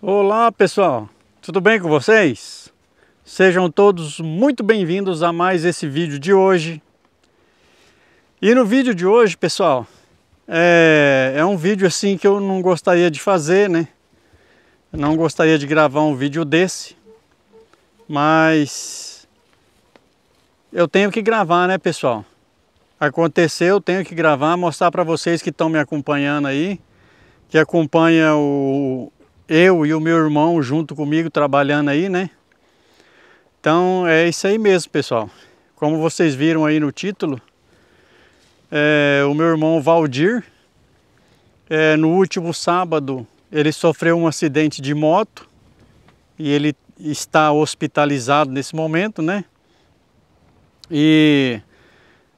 Olá pessoal, tudo bem com vocês? Sejam todos muito bem-vindos a mais esse vídeo de hoje. E no vídeo de hoje, pessoal, é, é um vídeo assim que eu não gostaria de fazer, né? Eu não gostaria de gravar um vídeo desse, mas eu tenho que gravar, né, pessoal? Aconteceu, tenho que gravar, mostrar para vocês que estão me acompanhando aí, que acompanha o, eu e o meu irmão junto comigo trabalhando aí, né? Então é isso aí mesmo, pessoal. Como vocês viram aí no título, é, o meu irmão Valdir, é, no último sábado, ele sofreu um acidente de moto e ele está hospitalizado nesse momento, né? E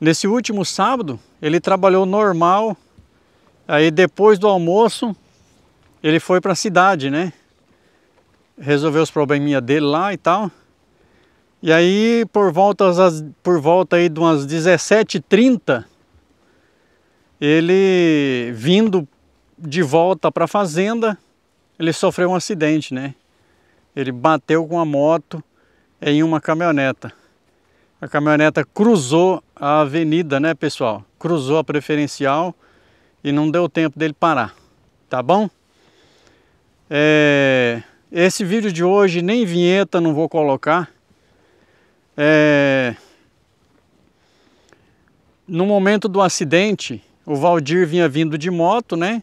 nesse último sábado, ele trabalhou normal. Aí depois do almoço, ele foi para a cidade, né? Resolveu os probleminha dele lá e tal. E aí, por volta, por volta aí de umas 17h30, ele vindo de volta para a fazenda, ele sofreu um acidente, né? Ele bateu com a moto em uma caminhoneta. A caminhoneta cruzou a avenida, né, pessoal? Cruzou a preferencial e não deu tempo dele parar, tá bom? É, esse vídeo de hoje nem vinheta não vou colocar. É, no momento do acidente, o Valdir vinha vindo de moto, né?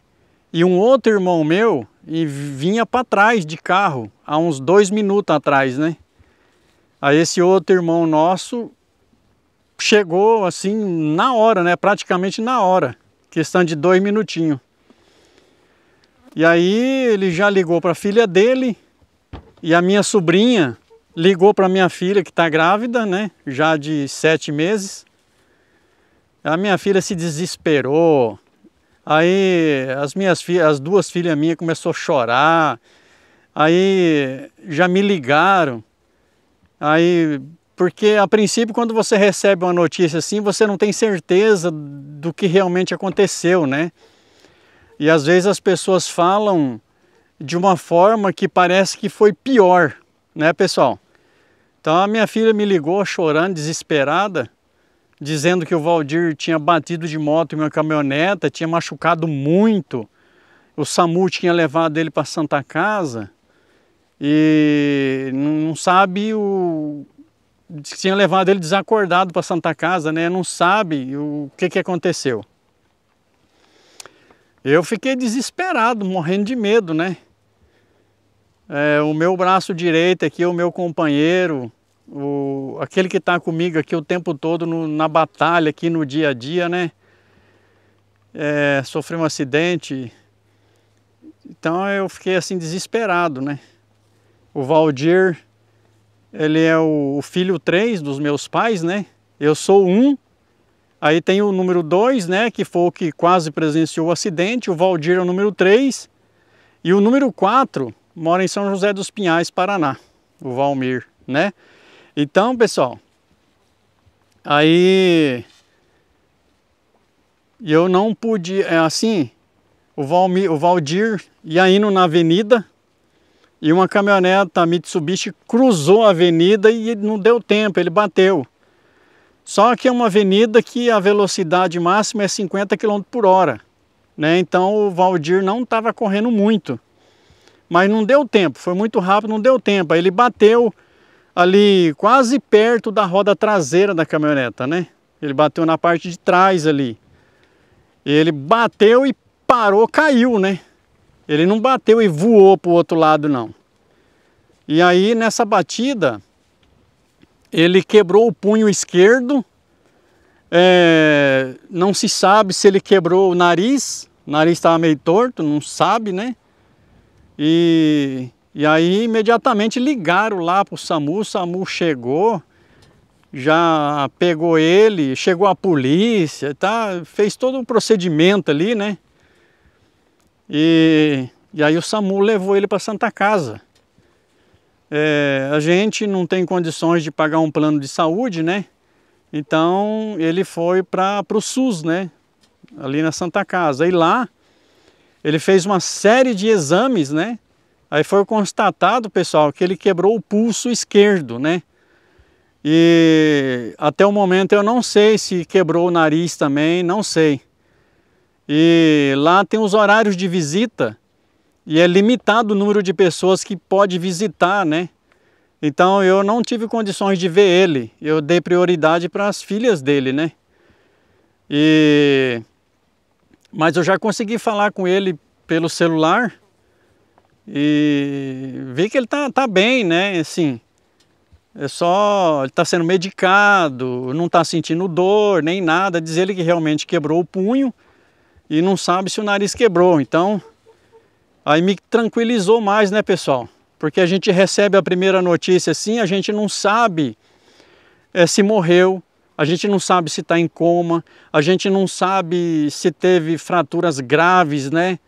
E um outro irmão meu e vinha para trás de carro, há uns dois minutos atrás, né? Aí esse outro irmão nosso chegou assim na hora, né? Praticamente na hora, questão de dois minutinhos. E aí ele já ligou para a filha dele e a minha sobrinha ligou para minha filha que está grávida, né? Já de sete meses. A minha filha se desesperou. Aí as minhas filhas, as duas filhas minhas começou a chorar. Aí já me ligaram. Aí porque a princípio quando você recebe uma notícia assim, você não tem certeza do que realmente aconteceu, né? E às vezes as pessoas falam de uma forma que parece que foi pior, né, pessoal? Então a minha filha me ligou chorando, desesperada, dizendo que o Valdir tinha batido de moto em uma caminhoneta, tinha machucado muito. O SAMU tinha levado ele para Santa Casa e não sabe o tinha levado ele desacordado para Santa Casa, né? Não sabe o que que aconteceu. Eu fiquei desesperado, morrendo de medo, né? É, o meu braço direito aqui, o meu companheiro, o, aquele que está comigo aqui o tempo todo no, na batalha, aqui no dia a dia, né? É, sofreu um acidente. Então eu fiquei assim desesperado, né? O Valdir, ele é o, o filho três dos meus pais, né? Eu sou um Aí tem o número 2, né, que foi o que quase presenciou o acidente, o Valdir é o número 3, e o número 4 mora em São José dos Pinhais, Paraná, o Valmir, né? Então, pessoal, aí eu não pude, é assim, o, Valmir, o Valdir ia indo na avenida e uma caminhoneta Mitsubishi cruzou a avenida e não deu tempo, ele bateu. Só que é uma avenida que a velocidade máxima é 50 km por hora. Né? Então o Valdir não estava correndo muito. Mas não deu tempo, foi muito rápido, não deu tempo. Aí ele bateu ali quase perto da roda traseira da caminhoneta, né? Ele bateu na parte de trás ali. Ele bateu e parou, caiu, né? Ele não bateu e voou para o outro lado, não. E aí nessa batida, ele quebrou o punho esquerdo, é, não se sabe se ele quebrou o nariz, o nariz estava meio torto, não sabe, né? E, e aí imediatamente ligaram lá para o SAMU, o SAMU chegou, já pegou ele, chegou a polícia, tá? fez todo o procedimento ali, né? E, e aí o SAMU levou ele para Santa Casa. É, a gente não tem condições de pagar um plano de saúde, né? Então ele foi para o SUS, né? Ali na Santa Casa. E lá ele fez uma série de exames, né? Aí foi constatado, pessoal, que ele quebrou o pulso esquerdo, né? E até o momento eu não sei se quebrou o nariz também, não sei. E lá tem os horários de visita e é limitado o número de pessoas que pode visitar, né? Então eu não tive condições de ver ele, eu dei prioridade para as filhas dele, né? E mas eu já consegui falar com ele pelo celular e vi que ele tá, tá bem, né? Assim, é só ele está sendo medicado, não está sentindo dor nem nada. Diz ele que realmente quebrou o punho e não sabe se o nariz quebrou. Então Aí me tranquilizou mais, né, pessoal? Porque a gente recebe a primeira notícia assim, a gente não sabe é, se morreu, a gente não sabe se está em coma, a gente não sabe se teve fraturas graves, né?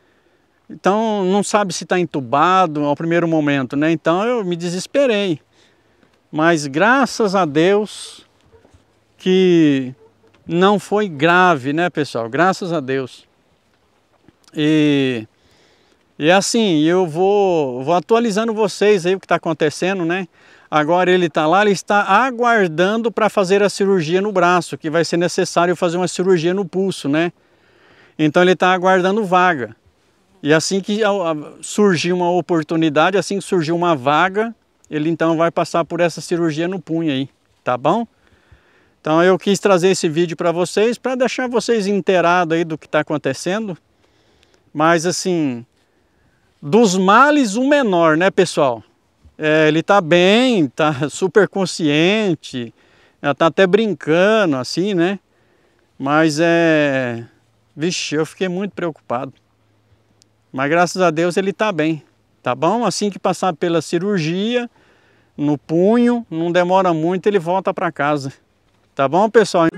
Então não sabe se está entubado ao primeiro momento, né? Então eu me desesperei. Mas graças a Deus que não foi grave, né, pessoal? Graças a Deus. E e é assim, eu vou, vou atualizando vocês aí o que está acontecendo, né? Agora ele está lá, ele está aguardando para fazer a cirurgia no braço, que vai ser necessário fazer uma cirurgia no pulso, né? Então ele está aguardando vaga. E assim que surgir uma oportunidade, assim que surgir uma vaga, ele então vai passar por essa cirurgia no punho aí, tá bom? Então eu quis trazer esse vídeo para vocês, para deixar vocês inteirados aí do que está acontecendo. Mas assim, dos males, o menor, né, pessoal? É, ele tá bem, tá super consciente, ela tá até brincando, assim, né? Mas é. Vixe, eu fiquei muito preocupado. Mas graças a Deus ele tá bem, tá bom? Assim que passar pela cirurgia, no punho, não demora muito, ele volta para casa. Tá bom, pessoal?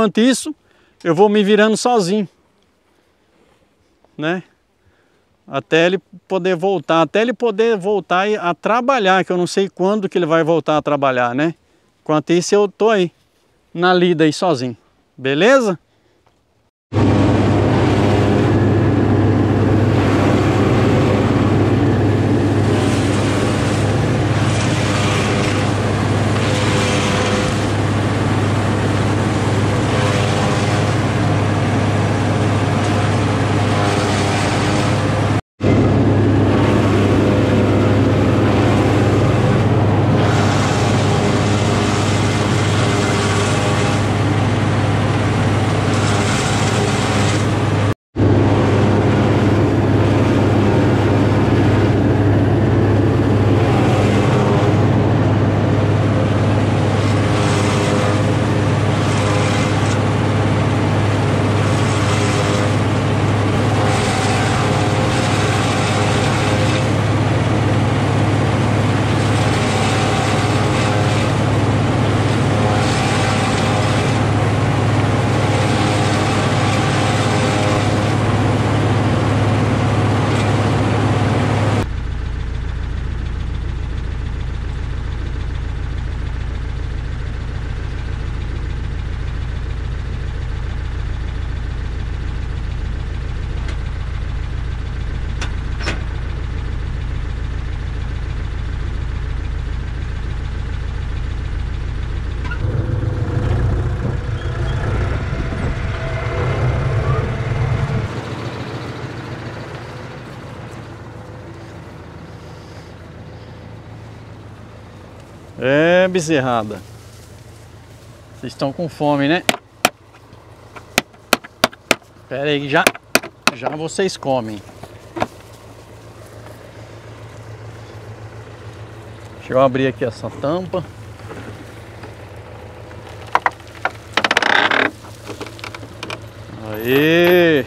Enquanto isso, eu vou me virando sozinho, né? Até ele poder voltar, até ele poder voltar a trabalhar, que eu não sei quando que ele vai voltar a trabalhar, né? Enquanto isso, eu tô aí, na lida aí sozinho, beleza? bezerrada. Vocês estão com fome, né? Pera aí, já, já vocês comem. Deixa eu abrir aqui essa tampa. Aê!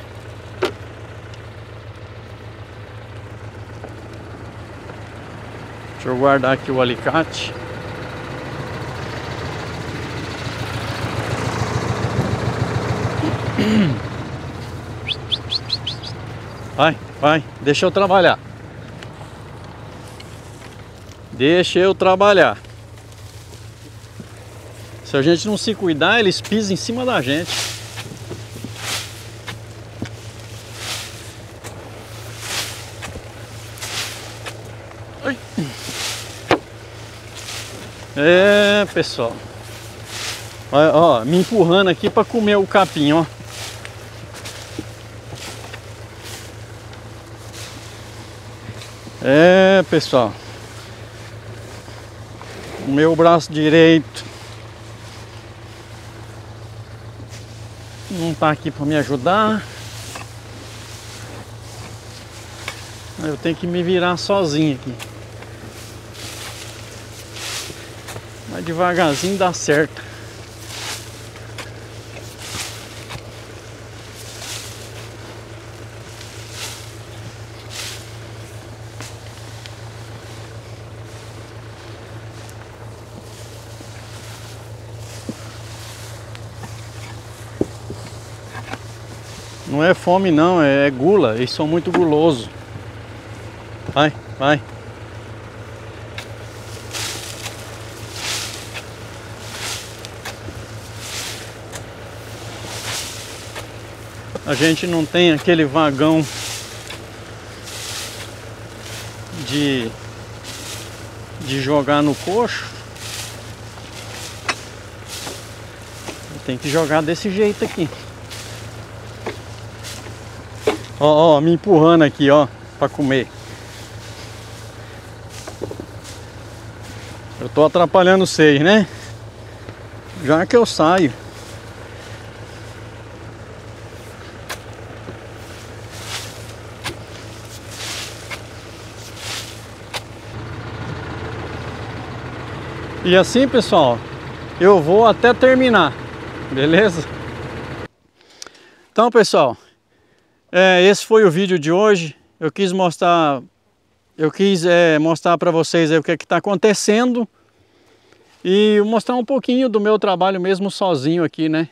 Deixa eu guardar aqui o alicate. Vai, vai, deixa eu trabalhar. Deixa eu trabalhar. Se a gente não se cuidar, eles pisam em cima da gente. Ai. É, pessoal. ó, me empurrando aqui para comer o capim, ó. pessoal. O meu braço direito não tá aqui para me ajudar. Eu tenho que me virar sozinho aqui. Mas devagarzinho dá certo. fome não, é, é gula, eles são muito guloso Vai, vai. A gente não tem aquele vagão de, de jogar no coxo. Tem que jogar desse jeito aqui. Ó, ó, me empurrando aqui, ó, para comer. Eu tô atrapalhando vocês, né? Já que eu saio. E assim, pessoal, eu vou até terminar, beleza? Então, pessoal, é, esse foi o vídeo de hoje. Eu quis mostrar, eu quis é, mostrar para vocês o que é está acontecendo e mostrar um pouquinho do meu trabalho mesmo sozinho aqui, né?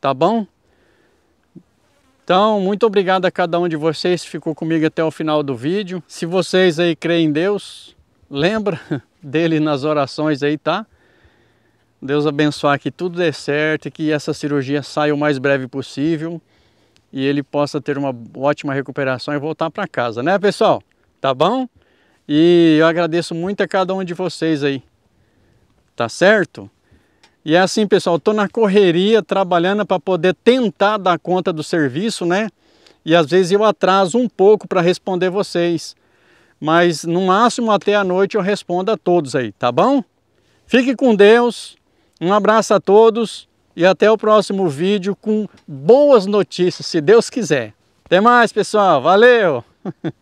Tá bom? Então, muito obrigado a cada um de vocês que ficou comigo até o final do vídeo. Se vocês aí creem em Deus, lembra dele nas orações aí, tá? Deus abençoar que tudo dê certo e que essa cirurgia saia o mais breve possível e ele possa ter uma ótima recuperação e voltar para casa, né pessoal? Tá bom? E eu agradeço muito a cada um de vocês aí, tá certo? E é assim pessoal, estou na correria trabalhando para poder tentar dar conta do serviço, né? E às vezes eu atraso um pouco para responder vocês, mas no máximo até a noite eu respondo a todos aí, tá bom? Fique com Deus, um abraço a todos e até o próximo vídeo com boas notícias, se Deus quiser. Até mais, pessoal. Valeu!